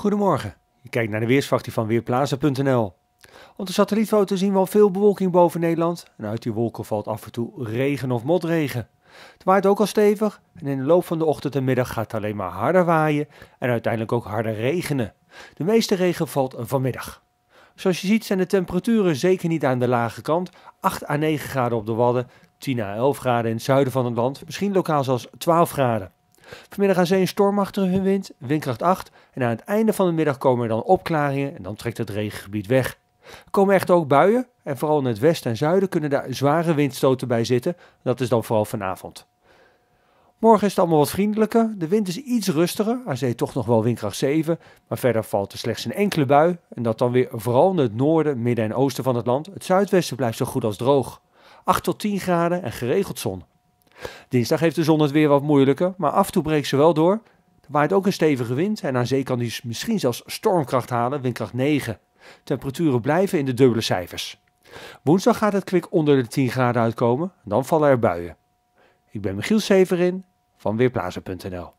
Goedemorgen. Je kijkt naar de weersverwachting van Weerplaza.nl. Op de satellietfoto zien we al veel bewolking boven Nederland en uit die wolken valt af en toe regen of motregen. Het waait ook al stevig en in de loop van de ochtend en middag gaat het alleen maar harder waaien en uiteindelijk ook harder regenen. De meeste regen valt vanmiddag. Zoals je ziet zijn de temperaturen zeker niet aan de lage kant. 8 à 9 graden op de Wadden, 10 à 11 graden in het zuiden van het land, misschien lokaal zelfs 12 graden. Vanmiddag aan zee een stormachtige hun wind, windkracht 8. En aan het einde van de middag komen er dan opklaringen en dan trekt het regengebied weg. Er komen echt ook buien en vooral in het westen en zuiden kunnen daar zware windstoten bij zitten. Dat is dan vooral vanavond. Morgen is het allemaal wat vriendelijker. De wind is iets rustiger. Aan zee toch nog wel windkracht 7. Maar verder valt er slechts een enkele bui. En dat dan weer vooral in het noorden, midden en oosten van het land. Het zuidwesten blijft zo goed als droog. 8 tot 10 graden en geregeld zon. Dinsdag heeft de zon het weer wat moeilijker, maar af en toe breekt ze wel door. Er waait ook een stevige wind en aan zee kan die misschien zelfs stormkracht halen, windkracht 9. Temperaturen blijven in de dubbele cijfers. Woensdag gaat het kwik onder de 10 graden uitkomen, dan vallen er buien. Ik ben Michiel Severin van Weerplaza.nl